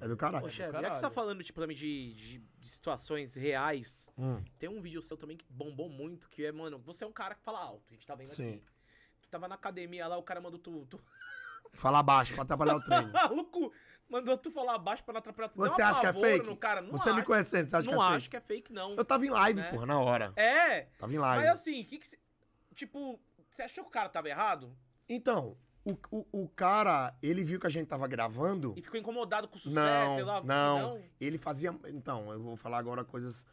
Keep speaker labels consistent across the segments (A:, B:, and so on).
A: É do caralho. Poxa, é do já que você tá falando, tipo, também de, de, de situações reais, hum. tem um vídeo seu também que bombou muito, que é, mano, você é um cara que fala alto, a gente tá vendo Sim. aqui. Tu tava na academia lá, o cara mandou tu... tu...
B: Falar baixo pra atrapalhar o treino.
A: Maluco, mandou tu falar baixo pra não atrapalhar o treino. Você acha que é fake? cara. Não você me conhecendo, você acha que é fake? Não acho que é fake, não. Eu tava em live, né? porra, na hora. É? Tava em live. Mas assim, que que cê, Tipo, você achou que o cara tava errado?
B: Então, o, o, o, cara, ele viu que a gente tava gravando.
A: E ficou incomodado com o sucesso, não, sei lá. Não, não,
B: ele fazia. Então, eu vou falar agora coisas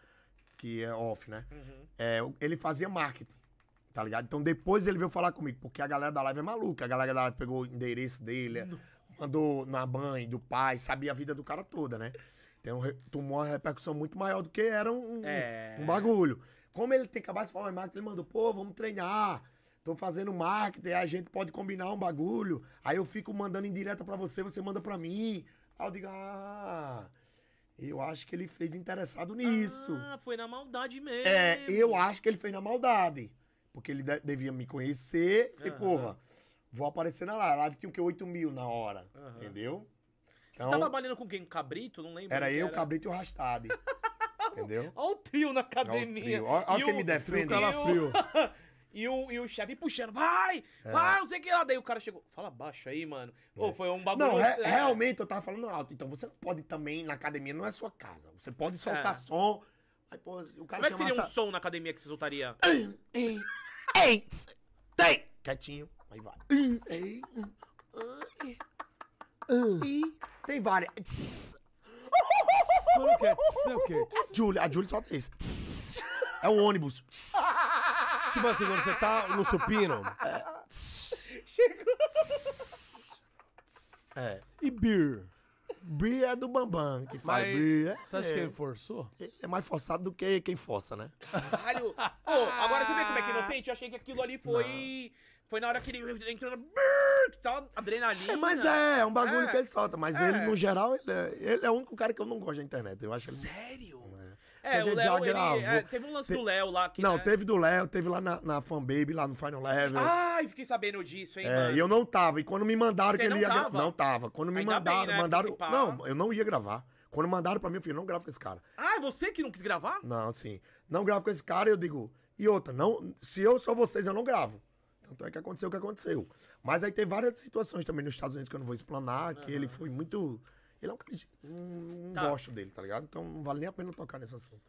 B: que é off, né? Uhum. É, ele fazia marketing, tá ligado? Então depois ele veio falar comigo, porque a galera da live é maluca. A galera da live pegou o endereço dele, não. mandou na mãe, do pai, sabia a vida do cara toda, né? Então tomou uma repercussão muito maior do que era um, é... um bagulho. Como ele tem acabado de falar marketing, ele mandou, pô, vamos treinar tô fazendo marketing, a gente pode combinar um bagulho. Aí eu fico mandando em direta para você, você manda para mim. Aí eu digo, ah, eu acho que ele fez interessado nisso. Ah,
A: foi na maldade é, mesmo. É,
B: eu acho que ele fez na maldade. Porque ele de devia me conhecer. Falei, uhum. porra, vou aparecer na live. A live tinha o quê? 8 mil na hora. Uhum. Entendeu? Então, Você tava trabalhando
A: com quem? Cabrito? Não lembro. Era eu, era.
B: Cabrito e o Rastad. entendeu?
A: Olha o trio na academia. Olha o trio. Olha, quem me defende. Frio, frio. E o, e o chefe puxando, vai, é. vai, não sei o que lá. Daí o cara chegou, fala baixo aí, mano. É. Pô, foi um bagulho. Não, re realmente
B: eu tava falando alto. Então você pode também, na academia não é sua casa. Você pode soltar é. som.
A: Aí, pô, o cara Como é que seria essa... um som na academia que você soltaria?
B: Tem!
A: Quietinho, aí vai.
B: Tem várias. É é Júlia, a Júlia solta isso. É um ônibus. Tipo assim, quando você tá no supino. Chegou. É. E beer? Beer é do Bambam, que faz Mas, beer. É você acha é. que ele é. forçou? Ele é mais forçado do que quem força, né? Caralho!
A: agora você vê como é que é inocente? Eu achei que aquilo ali foi. Não. Foi na hora que ele entrou na. Só adrenalina. É, mas é, é um bagulho
B: é. que ele solta. Mas ele, é. no geral, ele é, ele é o único cara que eu não gosto da internet. Eu acho
A: Sério? Ele... É, o Léo, ele, é, teve um lance Te... do Léo lá. Que, não, né?
B: teve do Léo, teve lá na, na Fanbaby, lá no Final Level.
A: Ai, fiquei sabendo disso, hein, é, mano. E eu
B: não tava. E quando me mandaram Você que ele ia gravar. Não tava. Quando me Ainda mandaram, bem, né, mandaram. Participar. Não, eu não ia gravar. Quando mandaram pra mim, eu falei, não gravo com esse cara.
A: Ah, é você que não quis gravar?
B: Não, sim. Não gravo com esse cara, eu digo. E outra, não, se eu sou vocês, eu não gravo. Tanto é que aconteceu o que aconteceu. Mas aí tem várias situações também nos Estados Unidos que eu não vou explanar, uhum. que ele foi muito ele é um cara. Não tá. gosto dele, tá ligado? Então não vale nem a pena tocar nesse assunto.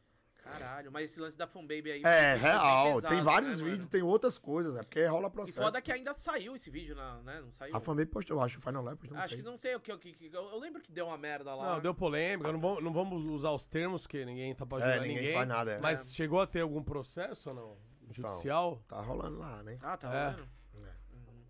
A: Caralho, mas esse lance da fanbaby aí. É, é real. Pesado, tem né, vários né, vídeos,
B: mano? tem outras coisas, é porque rola processo. E foda que
A: né? ainda saiu esse vídeo, na, né? Não saiu. A fanbaby postou, eu acho, o Final Live postou. Acho sei. que não sei o que, o que, Eu lembro que deu uma merda lá. Não, deu
B: polêmica. Não vamos, não vamos usar os termos que ninguém tá pra é, ninguém. ninguém faz nada, é. Mas é. chegou a ter algum processo ou não? Então, Judicial? Então, tá rolando lá, né? Ah, tá é. rolando.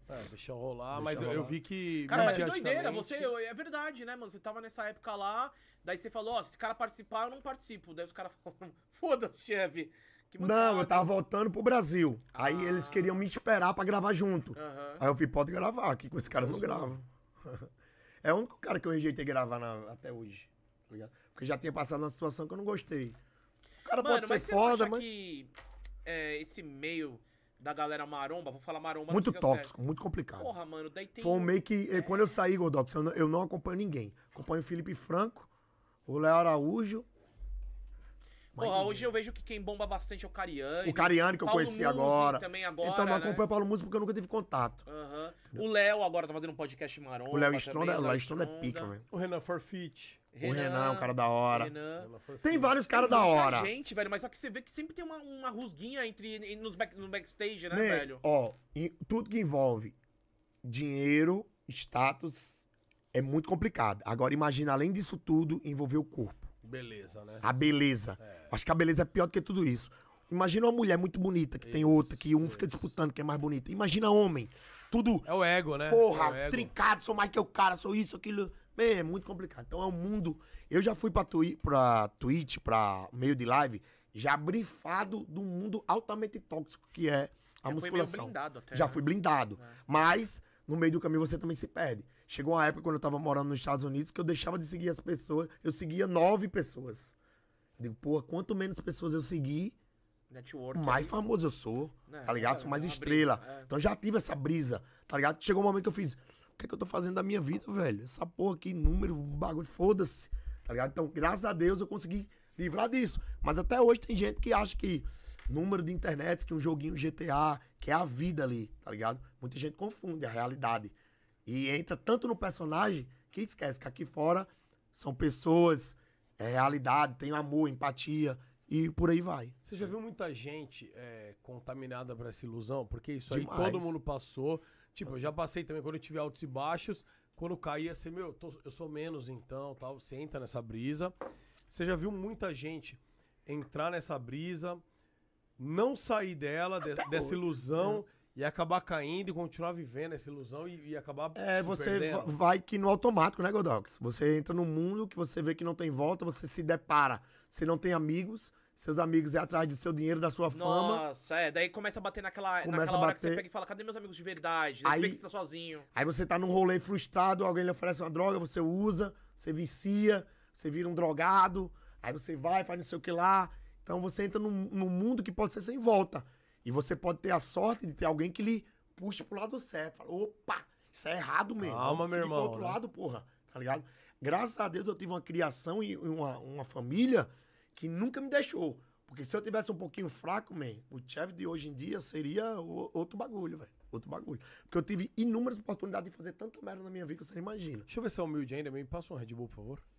A: É, deixa rolar, deixa mas rolar. Eu, vi que. Cara, mas que é doideira, você. É verdade, né, mano? Você tava nessa época lá, daí você falou, ó, oh, se esse cara participar, eu não participo. Daí os caras falaram, foda-se, chefe.
B: Não, eu tava voltando pro Brasil. Ah. Aí eles queriam me esperar pra gravar junto.
A: Uhum. Aí eu
B: fui, pode gravar, aqui com esse cara eu não gravo. é o único cara que eu rejeitei gravar na, até hoje. Tá Porque já tinha passado uma situação que eu não gostei. O cara Mano, pode ser mas foda,
A: mas. Que, é, esse meio da galera maromba, vou falar maromba. Muito é tóxico, muito
B: complicado. Porra, mano, daí tem... Foi um meio que... Eh, é. Quando eu saí, godox eu, eu, não acompanho ninguém. Acompanho o Felipe Franco, o Léo Araújo... Porra,
A: hoje eu vejo que quem bomba bastante é o Cariani. O Cariani que eu conheci Muzi, agora. Também então, agora. Então não né? acompanho o
B: Paulo Musi porque eu nunca tive contato.
A: Uhum. O Léo agora tá fazendo um podcast maromba. O Léo Stronda, é, Stronda
B: é pica, velho. O Renan Forfit. Renan, o Renan é um cara da hora.
A: Renan. Tem vários caras da hora. gente, velho, mas só que você vê que sempre tem uma, uma rusguinha entre, nos back, no backstage, né, Man, né, velho?
B: Ó, em, tudo que envolve dinheiro, status, é muito complicado. Agora, imagina, além disso tudo, envolver o corpo. Beleza, né? A beleza. É. Acho que a beleza é pior do que tudo isso. Imagina uma mulher muito bonita, que isso, tem outra, que um isso. fica disputando quem é mais bonita. Imagina homem. Tudo. É o ego, né? Porra, é ego. trincado, sou mais que o cara, sou isso, aquilo é muito complicado. Então é um mundo. Eu já fui pra, twi pra Twitch, pra meio de live, já brifado do mundo altamente tóxico que é a já musculação. Fui blindado até, já né? fui blindado. É. Mas no meio do caminho você também se perde. Chegou uma época quando eu tava morando nos Estados Unidos que eu deixava de seguir as pessoas, eu seguia nove pessoas. Eu digo, pô quanto menos pessoas eu seguir,
A: Network mais aí.
B: famoso eu sou, é, tá ligado? É, sou mais estrela. É. então já tive essa brisa, tá ligado? Chegou um momento que eu fiz, que é que eu tô fazendo da minha vida, velho? Essa porra aqui, número, bagulho, foda-se. Tá ligado? Então, graças a Deus eu consegui livrar disso. Mas até hoje tem gente que acha que número de internet, que um joguinho GTA, que é a vida ali, tá ligado? Muita gente confunde a realidade. E entra tanto no personagem que esquece que aqui fora são pessoas, é realidade, tem amor, empatia e por aí vai. Você já viu muita gente é, contaminada por essa ilusão? Porque isso Demais. aí todo mundo passou. Tipo, eu tá já passei também quando eu tive altos e baixos. Quando caía, assim, meu, tô, eu sou menos então, tal. Senta nessa brisa. Você já viu muita gente entrar nessa brisa, não sair dela, de, dessa ilusão. É e acabar caindo e continuar vivendo essa ilusão e, e acabar. É, você perdendo. vai que no automático, né, Godox? Você entra num mundo que você vê que não tem volta, você se depara. Você não tem amigos, seus amigos é atrás do seu dinheiro, da sua fama.
A: Nossa, é. Daí começa a bater naquela, começa naquela a bater. hora que você pega e fala: cadê meus amigos de verdade? Aí, que você tá sozinho.
B: Aí você tá num rolê frustrado, alguém lhe oferece uma droga, você usa, você vicia, você vira um drogado, aí você vai, faz não sei o que lá. Então você entra num, num mundo que pode ser sem volta. E você pode ter a sorte de ter alguém que lhe puxa pro lado certo. Fala, opa, isso é errado mesmo. Calma, meu irmão. Pro outro né? lado, porra, tá ligado? Graças a Deus eu tive uma criação e uma, uma família que nunca me deixou. Porque se eu tivesse um pouquinho fraco, man, o chefe de hoje em dia seria o, outro bagulho, velho. Outro bagulho. Porque eu tive inúmeras oportunidades de fazer tanta merda na minha vida que você não imagina. Deixa eu ver se é humilde ainda. Me passa um Red Bull, por favor.